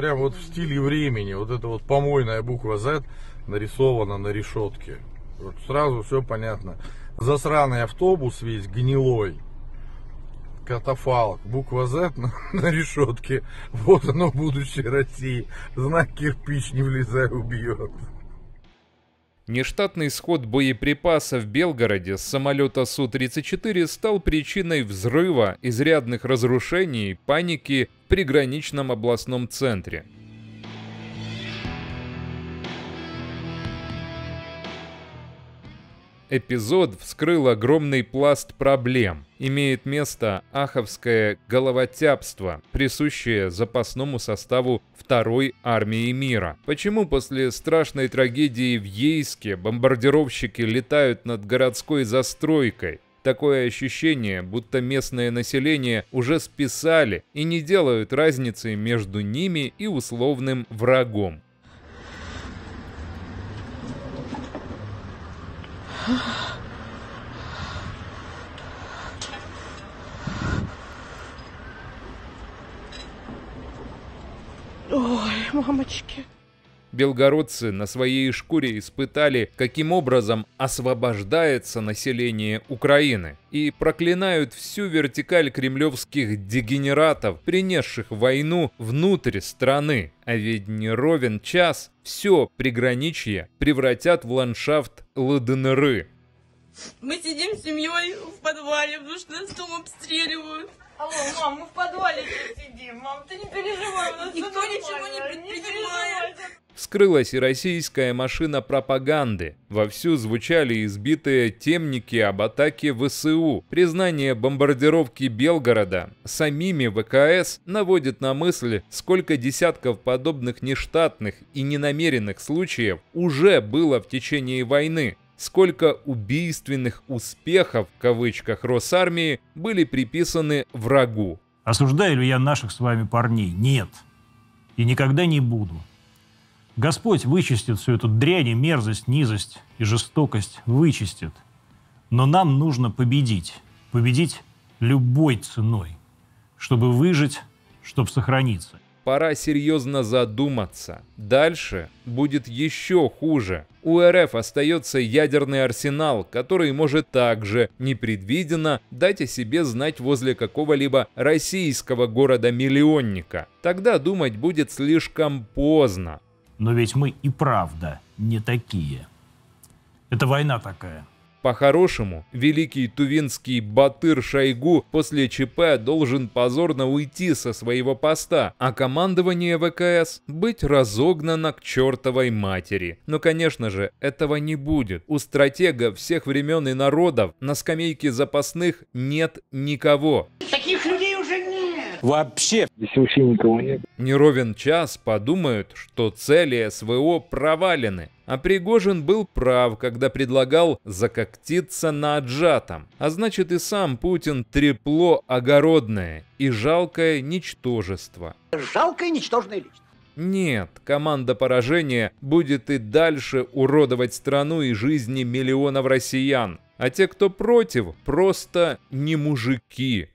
прям вот в стиле времени. Вот эта вот помойная буква Z нарисована на решетке. Вот сразу все понятно. Засраный автобус весь гнилой. Катафалк. Буква Z на, на решетке. Вот оно будущее России. Знак кирпич не влезая убьет. Нештатный сход боеприпасов в Белгороде с самолета Су-34 стал причиной взрыва, изрядных разрушений, паники в приграничном областном центре. Эпизод вскрыл огромный пласт проблем – имеет место аховское головотяпство, присущее запасному составу второй армии мира. Почему после страшной трагедии в Ейске бомбардировщики летают над городской застройкой, Такое ощущение, будто местное население уже списали и не делают разницы между ними и условным врагом. Ugh. Ой, мамочки. Белгородцы на своей шкуре испытали, каким образом освобождается население Украины, и проклинают всю вертикаль кремлевских дегенератов, принесших войну внутрь страны. А ведь не ровен час все приграничье превратят в ландшафт Ладенеры. Мы сидим с семьей в подвале, потому что нас там обстреливают. Алло, мам, мы в подвале сидим. Мам, ты не переживай, Никто ничего не предпринимает. Скрылась и российская машина пропаганды. Вовсю звучали избитые темники об атаке ВСУ. Признание бомбардировки Белгорода самими ВКС наводит на мысль, сколько десятков подобных нештатных и ненамеренных случаев уже было в течение войны сколько убийственных успехов, в кавычках, Росармии были приписаны врагу. Осуждаю ли я наших с вами парней? Нет. И никогда не буду. Господь вычистит всю эту дрянь и мерзость, низость и жестокость, вычистит. Но нам нужно победить. Победить любой ценой, чтобы выжить, чтобы сохраниться пора серьезно задуматься. Дальше будет еще хуже. У РФ остается ядерный арсенал, который может также непредвиденно дать о себе знать возле какого-либо российского города-миллионника. Тогда думать будет слишком поздно. Но ведь мы и правда не такие. Это война такая. По-хорошему, великий тувинский Батыр Шойгу после ЧП должен позорно уйти со своего поста, а командование ВКС быть разогнано к чертовой матери. Но, ну, конечно же, этого не будет. У стратега всех времен и народов на скамейке запасных нет никого. Таких Вообще. Здесь вообще никого нет. Не ровен час подумают, что цели СВО провалены. А Пригожин был прав, когда предлагал закоктиться на отжатом. А значит и сам Путин трепло огородное и жалкое ничтожество. Жалкое ничтожное личность. Нет, команда поражения будет и дальше уродовать страну и жизни миллионов россиян. А те, кто против, просто не мужики.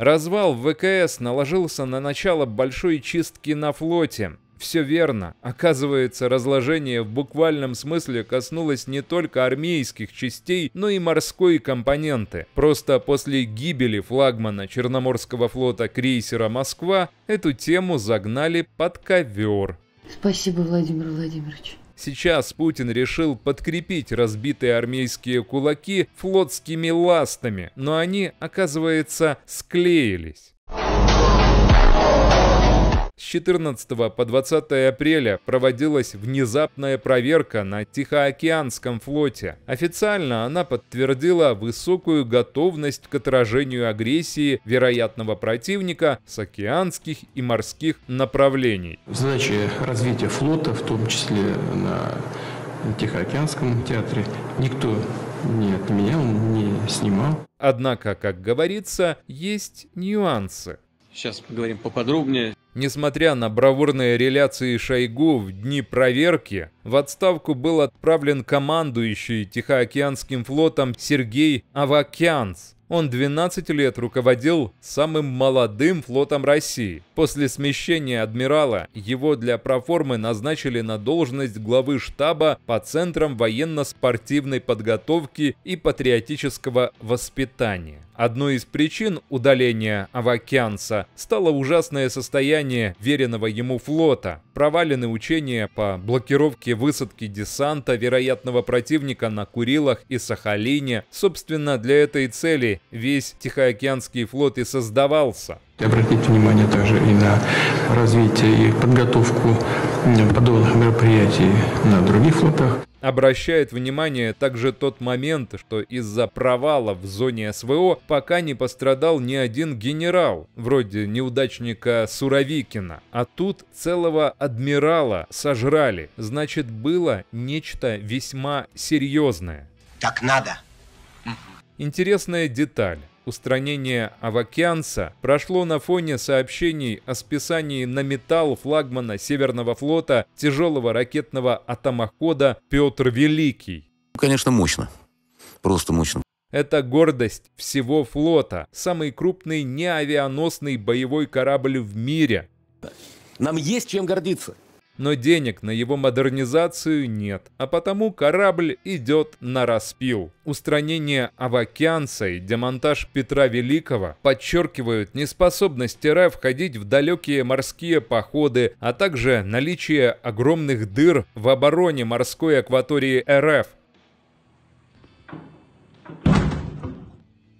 Развал ВКС наложился на начало большой чистки на флоте. Все верно. Оказывается, разложение в буквальном смысле коснулось не только армейских частей, но и морской компоненты. Просто после гибели флагмана Черноморского флота крейсера «Москва» эту тему загнали под ковер. Спасибо, Владимир Владимирович. Сейчас Путин решил подкрепить разбитые армейские кулаки флотскими ластами, но они, оказывается, склеились. С 14 по 20 апреля проводилась внезапная проверка на Тихоокеанском флоте. Официально она подтвердила высокую готовность к отражению агрессии вероятного противника с океанских и морских направлений. Задачи развития флота, в том числе на Тихоокеанском театре, никто не отменял, не снимал. Однако, как говорится, есть нюансы. Сейчас поговорим поподробнее. Несмотря на бравурные реляции Шойгу в дни проверки, в отставку был отправлен командующий Тихоокеанским флотом Сергей Авакянц, он 12 лет руководил самым молодым флотом России. После смещения адмирала его для проформы назначили на должность главы штаба по центрам военно-спортивной подготовки и патриотического воспитания. Одной из причин удаления Авакианца стало ужасное состояние веренного ему флота. Провалены учения по блокировке высадки десанта вероятного противника на Курилах и Сахалине. Собственно, для этой цели весь Тихоокеанский флот и создавался. Обратите внимание также и на развитие и подготовку подобных мероприятий на других флотах. Обращает внимание также тот момент, что из-за провала в зоне СВО пока не пострадал ни один генерал, вроде неудачника Суровикина. А тут целого адмирала сожрали. Значит, было нечто весьма серьезное. Так надо. Интересная деталь. Устранение Авакианса прошло на фоне сообщений о списании на металл флагмана Северного флота тяжелого ракетного атомохода «Петр Великий». Конечно, мощно. Просто мощно. Это гордость всего флота, самый крупный неавианосный боевой корабль в мире. Нам есть чем гордиться но денег на его модернизацию нет, а потому корабль идет на распил. Устранение Авакианца и демонтаж Петра Великого подчеркивают неспособность РФ входить в далекие морские походы, а также наличие огромных дыр в обороне морской акватории РФ,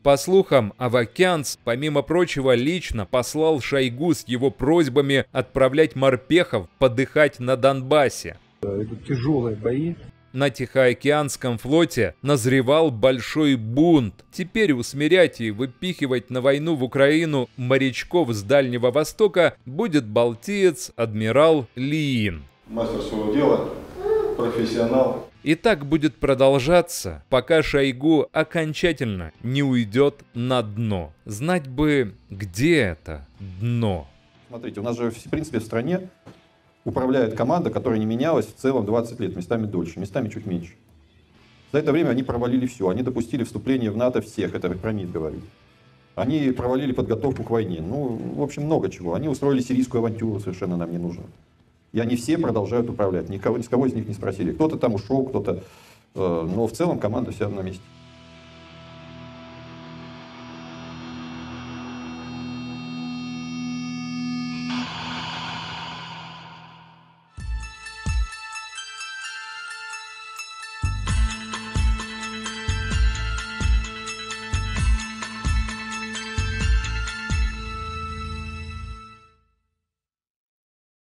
По слухам, Авакянц, помимо прочего, лично послал Шойгу с его просьбами отправлять морпехов подыхать на Донбассе. Это тяжелые бои. На Тихоокеанском флоте назревал большой бунт. Теперь усмирять и выпихивать на войну в Украину морячков с Дальнего Востока будет балтиец адмирал Лиин. Мастер своего дела, профессионал. И так будет продолжаться, пока Шойгу окончательно не уйдет на дно. Знать бы, где это дно. Смотрите, у нас же, в принципе, в стране управляет команда, которая не менялась в целом 20 лет, местами дольше, местами чуть меньше. За это время они провалили все. Они допустили вступление в НАТО всех, это про МИД говорит. Они провалили подготовку к войне. Ну, в общем, много чего. Они устроили сирийскую авантюру, совершенно нам не нужно и они все продолжают управлять. Никого, ни с кого из них не спросили. Кто-то там ушел, кто-то... Э, но в целом команда вся на месте.